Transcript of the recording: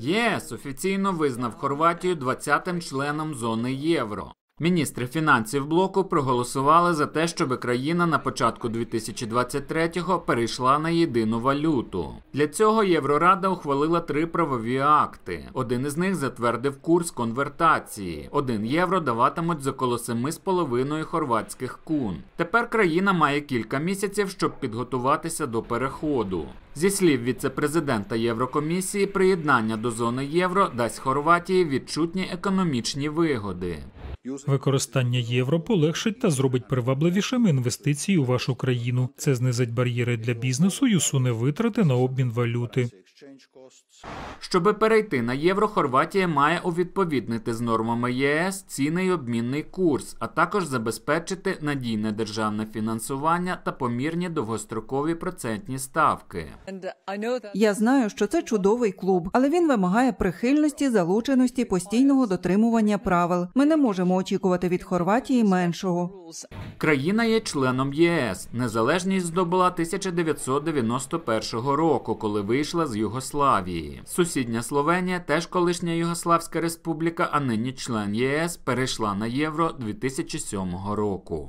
ЄС офіційно визнав Хорватію 20-м членом зони євро. Міністри фінансів блоку проголосували за те, щоб країна на початку 2023-го перейшла на єдину валюту. Для цього Єврорада ухвалила три правові акти. Один із них затвердив курс конвертації. Один євро даватимуть за коло 7,5 хорватських кун. Тепер країна має кілька місяців, щоб підготуватися до переходу. Зі слів віце-президента Єврокомісії, приєднання до зони євро дасть Хорватії відчутні економічні вигоди. Використання євро полегшить та зробить привабливішими інвестиції у вашу країну. Це знизить бар'єри для бізнесу і усуне витрати на обмін валюти. Щоби перейти на євро, Хорватія має увідповіднити з нормами ЄС ціни й обмінний курс, а також забезпечити надійне державне фінансування та помірні довгострокові процентні ставки. Я знаю, що це чудовий клуб, але він вимагає прихильності, залученості, постійного дотримування правил. Ми не можемо очікувати від Хорватії меншого. Країна є членом ЄС. Незалежність здобула 1991 року, коли вийшла з його. Югославії. Сусідня Словенія, теж колишня Югославська республіка, а нині член ЄС перейшла на євро 2007 року.